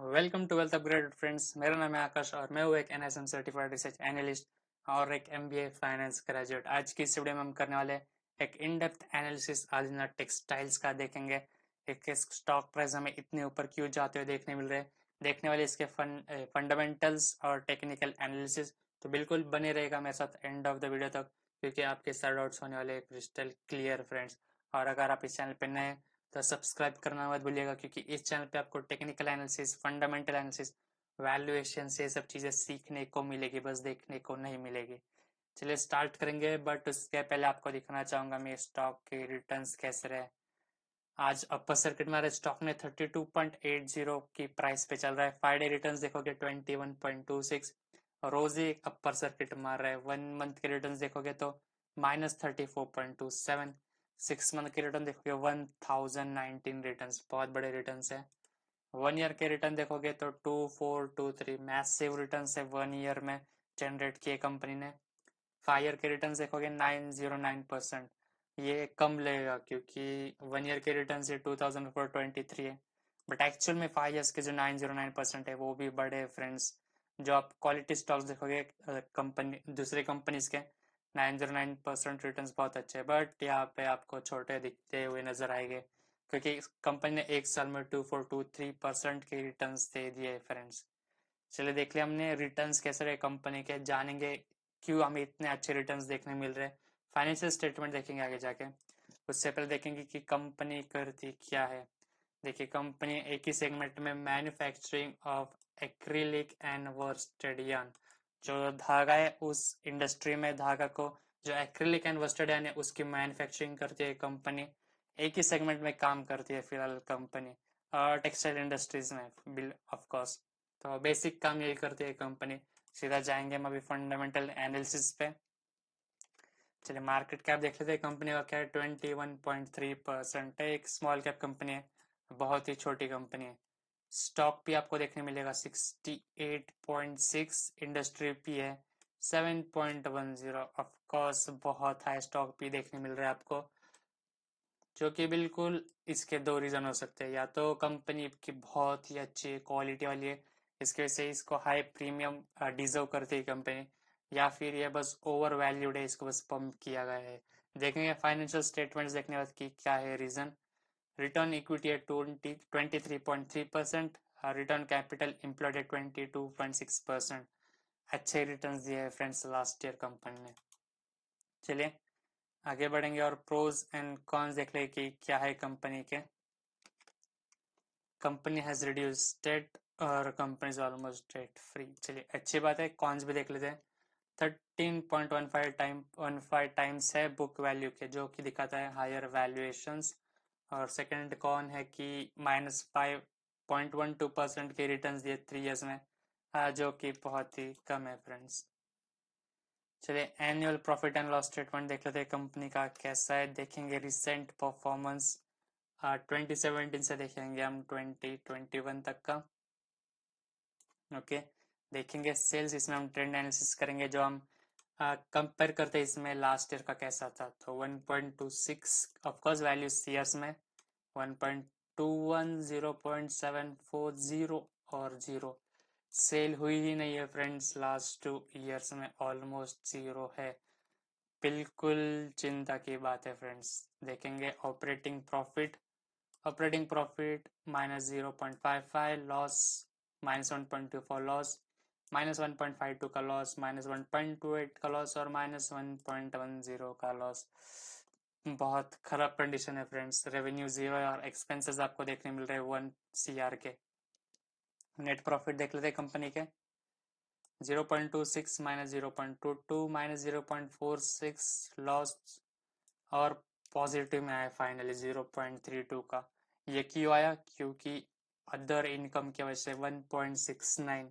Welcome to wealth upgraded friends मेरा नाम है आकाश और मैं हूँ एक एन सर्टिफाइड रिसर्च एनालिस्ट और एक एम फाइनेंस ग्रेजुएट आज की इस वीडियो में हम करने वाले एक in depth analysis Alina textiles का देखेंगे एक स्टॉक प्राइस हमें इतने ऊपर क्यों जाते हुए देखने मिल रहे हैं देखने वाले इसके फंडामेंटल्स और टेक्निकल एनालिसिस तो बिल्कुल बने रहेगा मेरे साथ एंड ऑफ द वीडियो तक क्योंकि आपके सारे डाउट्स होने वाले क्रिस्टल क्लियर फ्रेंड्स और अगर आप इस चैनल पर नए तो सब्सक्राइब करना मत भूलिएगा क्योंकि इस चैनल पे आपको technical analysis fundamental analysis valuation से सब चीज़ें सीखने को मिलेगी बस देखने को नहीं मिलेगी चलिए स्टार्ट करेंगे बट उसके पहले आपको दिखाना चाहूँगा मैं स्टॉक के रिटर्न कैसे रहे आज अपर सर्किट में स्टॉक ने 32.80 की प्राइस पे चल रहा है फाइव डे रिटर्न देखोगे 21.26 रोज ही अपर सर्किट मार रहा है वन मंथ के रिटर्न देखोगे तो minus thirty four point two seven six month के रिटर्न देखोगे वन थाउजेंड नाइनटीन रिटर्न बहुत बड़े रिटर्न है वन ईयर के रिटर्न देखोगे तो two four two three massive return है वन ईयर में जनरेट किए कंपनी ने फाइव ईयर के रिटर्न देखोगे नाइन जीरो नाइन परसेंट ये कम लगेगा क्योंकि वन ईयर के रिटर्न से two thousand four twenty three है बट एक्चुअल में फाइव ईयर्स के जो नाइन जीरो नाइन परसेंट है वो भी बड़े फ्रेंड्स जो आप क्वालिटी स्टॉक्स देखोगे कंपनी दूसरे कंपनीज के nine zero nine percent return बहुत अच्छे हैं बट यहाँ पे आपको छोटे दिखते हुए नजर आएंगे क्योंकि कंपनी ने एक साल में two four two three percent के रिटर्न दे दिए फ्रेंड्स चलिए देख लिया हमने रिटर्न कैसे रहे कंपनी के जानेंगे क्यों हमें इतने अच्छे रिटर्न देखने मिल रहे फाइनेंशियल स्टेटमेंट देखेंगे आगे जाके उससे पहले देखेंगे कि कंपनी करती क्या है देखिए कंपनी एक ही सेगमेंट में मैन्युफैक्चरिंग ऑफ एक्रिलिक एंड वर्स्टेडियन जो धागा है उस इंडस्ट्री में धागा को जो एक्रिलिक एंड वस्टर्ड यानी उसकी मैन्युफैक्चरिंग करती है कंपनी एक ही सेगमेंट में काम करती है फिलहाल कंपनी और टेक्सटाइल इंडस्ट्रीज में बिल ऑफ कोर्स तो बेसिक काम यही करती है कंपनी सीधा जाएंगे हम अभी फंडामेंटल एनालिसिस पे चलिए मार्केट कैप देख लेते हैं कंपनी का क्या है twenty one point three percent है एक स्मॉल कैप कंपनी है बहुत ही छोटी कंपनी है स्टॉक भी आपको देखने मिलेगा 68.6 इंडस्ट्री पी है 7.10 ऑफ कोर्स बहुत हाई स्टॉक पी देखने मिल रहा है आपको जो कि बिल्कुल इसके दो रीज़न हो सकते हैं या तो कंपनी की बहुत ही अच्छी क्वालिटी वाली है इसकी वजह से इसको हाई प्रीमियम डिजर्व करती है कंपनी या फिर ये बस ओवर वैल्यूड है इसको बस पंप किया गया है देखेंगे फाइनेंशियल स्टेटमेंट्स देखने बाद की क्या है रीज़न return equity at 20, 23.3% और रिटर्न कैपिटल एम्प्लॉयड एट 22.6% अच्छे रिटर्न्स दिए हैं फ्रेंड्स लास्ट ईयर कंपनी ने चलिए आगे बढ़ेंगे और प्रोज एंड कॉन्स देख लें कि क्या है कंपनी के कंपनी हैज रिड्यूस डेट और कंपनीज ऑलमोस्ट डेट फ्री चलिए अच्छी बात है कॉन्स भी देख लेते हैं thirteen point one five time one five times है बुक वैल्यू के जो कि दिखाता है हायर वैल्यूएशंस और सेकंड कौन है कि minus five point one two percent के रिटर्न दिए थ्री ईयर्स में हाँ, जो कि बहुत ही कम है फ्रेंड्स चलिए annual profit and loss statement देख लेते हैं कंपनी का कैसा है देखेंगे रिसेंट परफॉर्मेंस ट्वेंटी सेवेंटीन से देखेंगे हम ट्वेंटी ट्वेंटी वन तक का ओके okay. देखेंगे सेल्स इसमें हम ट्रेंड एनालिसिस करेंगे जो हम कंपेयर हाँ, करते हैं इसमें लास्ट ईयर का कैसा था तो 1.26 ऑफ कोर्स वैल्यू ईयर्स में 1.21 और जीरो सेल हुई ही नहीं है फ्रेंड्स लास्ट टू ईयर्स में ऑलमोस्ट जीरो है बिल्कुल चिंता की बात है फ्रेंड्स देखेंगे operating profit operating profit minus zero point five five loss minus one point two four loss minus one point five two का loss minus one point two eight का लॉस और minus one point one zero का loss बहुत खराब condition है friends revenue zero और expenses आपको देखने मिल रहे वन सी आर के नेट प्रॉफिट देख लेते कंपनी के zero point two six minus zero point two two minus zero point four six loss और पॉजिटिव में आया finally zero point three two का ये क्यों आया क्योंकि अदर इनकम की वजह से one point six nine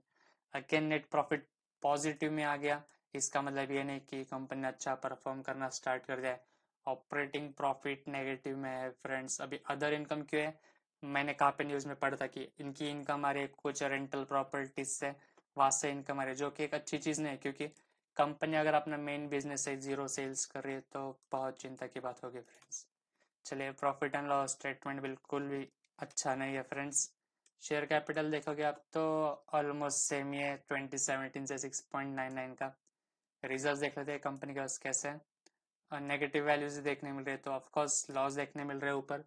again net profit positive में आ गया इसका मतलब ये नहीं कि कंपनी अच्छा परफॉर्म करना स्टार्ट कर जाए ऑपरेटिंग प्रॉफिट नेगेटिव में है फ्रेंड्स अभी अदर इनकम क्यों है मैंने कहा पे न्यूज़ में पढ़ा था कि इनकी इनकम आ रही है कुछ रेंटल प्रॉपर्टीज से वहां से इनकम आ रही है जो कि एक अच्छी चीज़ नहीं है क्योंकि कंपनी अगर अपना मेन बिजनेस है जीरो सेल्स कर रही है तो बहुत चिंता की बात होगी फ्रेंड्स चलिए प्रॉफिट एंड लॉस स्टेटमेंट बिल्कुल भी अच्छा नहीं है फ्रेंड्स शेयर कैपिटल देखोगे आप तो ऑलमोस्ट सेम ही है ट्वेंटी सेवनटीन से सिक्स पॉइंट नाइन नाइन का रिजल्ट देख लेते हैं कंपनी का कैसे है और नेगेटिव वैल्यूज देखने मिल रहे तो ऑफकोर्स लॉस देखने मिल रहे ऊपर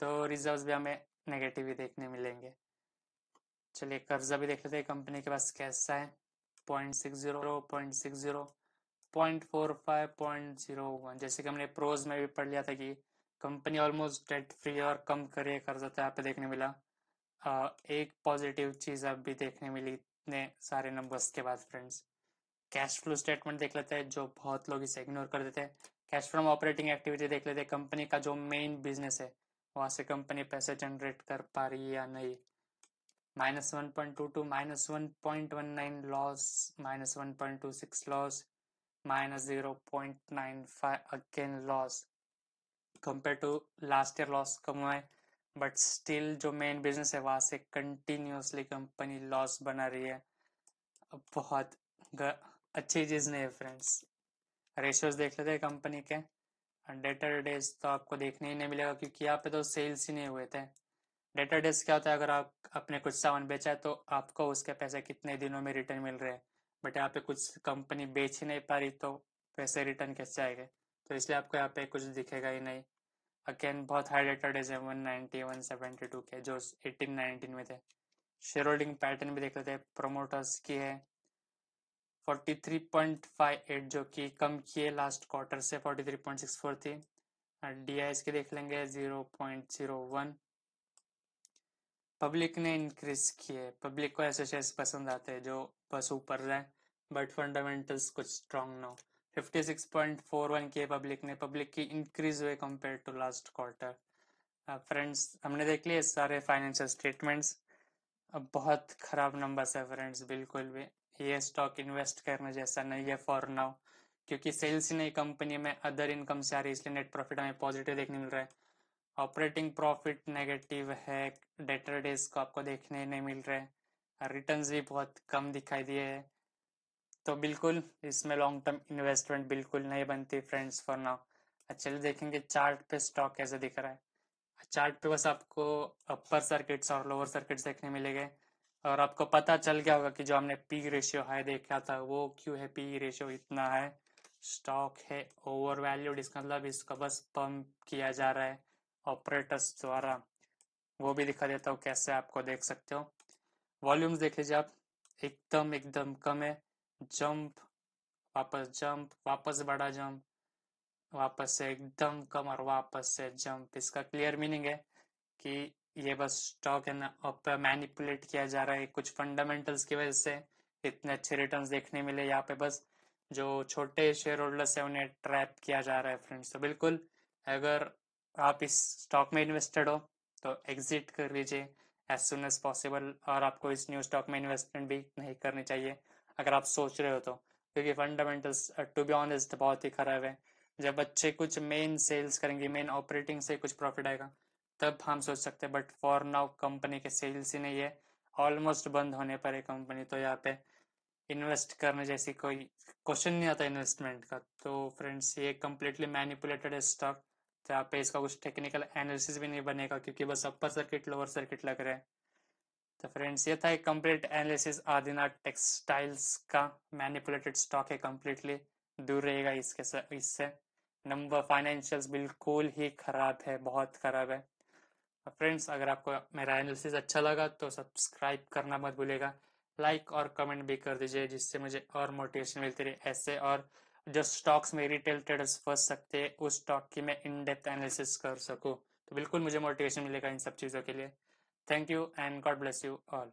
तो रिजल्ट भी हमें नेगेटिव ही देखने मिलेंगे चलिए कर्जा भी देख लेते हैं कंपनी के पास कैसा है point six zero point six zero point four five point zero one जैसे कि हमने प्रोज में भी पढ़ लिया था कि कंपनी ऑलमोस्ट डेट फ्री और कम करे कर्जा तो यहाँ पे देखने मिला एक पॉजिटिव चीज अब भी देखने मिली इतने सारे नंबर्स के बाद फ्रेंड्स कैश फ्लो स्टेटमेंट देख लेते हैं जो बहुत लोग इसे इग्नोर कर देते हैं कैश फ्रॉम ऑपरेटिंग एक्टिविटी देख लेते हैं कंपनी का जो मेन बिजनेस है वहां से कंपनी पैसे जनरेट कर पा रही है या नहीं minus one point two two minus one point one nine loss minus one point two six loss minus zero point nine five again loss compare to last year loss कम हुआ है बट स्टिल जो main business है वहाँ से continuously company loss बना रही है बहुत अच्छी चीज़ नहीं है फ्रेंड्स रेशियोज देख लेते हैं कंपनी के डेटर डेज तो आपको देखने ही नहीं मिलेगा क्योंकि यहाँ पे तो सेल्स ही नहीं हुए थे डेटर डेज क्या होता है अगर आप अपने कुछ सामान बेचा है तो आपको उसके पैसे कितने दिनों में रिटर्न मिल रहे हैं बट यहाँ पे कुछ कंपनी बेच ही नहीं पा रही तो पैसे रिटर्न कैसे आएंगे तो इसलिए आपको यहाँ पे कुछ दिखेगा ही नहीं अगेन बहुत हाई रेटेड है one ninety one seventy two के जो एटीन नाइनटीन में थे शेयर होल्डिंग पैटर्न भी देख लेते हैं प्रोमोटर्स की है forty three point five eight जो कि कम किए लास्ट क्वार्टर से forty three point six four थी डी आई एस के देख लेंगे zero point zero one public ने इंक्रीज किए पब्लिक को ऐसे शेयर्स पसंद आते हैं जो बस ऊपर रहे बट फंडामेंटल्स कुछ स्ट्रांग ना हो के पब्लिक ने पब्लिक की इंक्रीज हुए compare to last quarter friends हमने देख लिए सारे फाइनेंशियल स्टेटमेंट्स अब बहुत खराब नंबर्स है फ्रेंड्स बिल्कुल भी ये स्टॉक इन्वेस्ट करने जैसा नहीं है फॉर नाउ क्योंकि सेल्स ही नहीं कंपनी में अदर इनकम से आ रही है इसलिए नेट प्रॉफिट हमें पॉजिटिव देखने मिल रहा है ऑपरेटिंग प्रॉफिट नेगेटिव है डेटर डेज को आपको देखने नहीं मिल रहे हैं रिटर्न भी बहुत कम दिखाई दिए हैं तो बिल्कुल इसमें लॉन्ग टर्म इन्वेस्टमेंट बिल्कुल नहीं बनती फ्रेंड्स फॉर नाउ चलिए देखेंगे चार्ट पे स्टॉक कैसे दिख रहा है चार्ट पे बस आपको अपर सर्किट्स और लोअर सर्किट्स देखने मिलेंगे और आपको पता चल गया होगा कि जो हमने पी रेशियो हाई देखा था वो क्यों है पी रेशियो इतना है स्टॉक है ओवर वैल्यूड इसका मतलब इसका बस पंप किया जा रहा है ऑपरेटर्स द्वारा वो भी दिखा देता हूँ कैसे आपको देख सकते हो वॉल्यूम्स देख लीजिए आप एकदम एकदम कम है जंप वापस जंप वापस बड़ा जंप वापस से एकदम कम और वापस से जंप इसका क्लियर मीनिंग है कि ये बस स्टॉक ना अब मैनिपुलेट किया जा रहा है कुछ फंडामेंटल्स की वजह से इतने अच्छे रिटर्न देखने मिले यहाँ पे बस जो छोटे शेयर होल्डर्स है उन्हें ट्रैप किया जा रहा है फ्रेंड्स तो बिल्कुल अगर आप इस स्टॉक में इन्वेस्टेड हो तो एग्जिट कर लीजिए एज सुन एज पॉसिबल और आपको इस न्यू स्टॉक में इन्वेस्टमेंट भी नहीं करनी चाहिए अगर आप सोच रहे हो तो क्योंकि फंडामेंटल्स टू बी ऑनेस्ट बहुत ही खराब है जब बच्चे कुछ मेन सेल्स करेंगे मेन ऑपरेटिंग से कुछ प्रॉफिट आएगा तब हम सोच सकते हैं बट फॉर नाउ कंपनी के सेल्स ही नहीं है ऑलमोस्ट बंद होने पर है कंपनी तो यहाँ पे इन्वेस्ट करने जैसी कोई क्वेश्चन नहीं आता इन्वेस्टमेंट का तो फ्रेंड्स ये कम्प्लीटली मैनिपुलेटेड है स्टॉक तो यहाँ पे इसका कुछ टेक्निकल एनालिसिस भी नहीं बनेगा क्योंकि बस अपर सर्किट लोअर सर्किट लग रहा है तो फ्रेंड्स ये था एक कंप्लीट एनालिसिस आदिना टेक्सटाइल्स का मैनिपुलेटेड स्टॉक है कम्प्लीटली दूर रहेगा इसके इससे नंबर फाइनेंशियल्स बिल्कुल ही खराब है बहुत खराब है फ्रेंड्स अगर आपको मेरा एनालिसिस अच्छा लगा तो सब्सक्राइब करना मत भूलेगा लाइक और कमेंट भी कर दीजिए जिससे मुझे और मोटिवेशन मिलती रही ऐसे और जो स्टॉक्स में रिटेल ट्रेडर्स फंस सकते हैं उस स्टॉक की मैं इन डेप्थ एनालिसिस कर सकूँ तो बिल्कुल मुझे मोटिवेशन मिलेगा इन सब चीज़ों के लिए Thank you and God bless you all.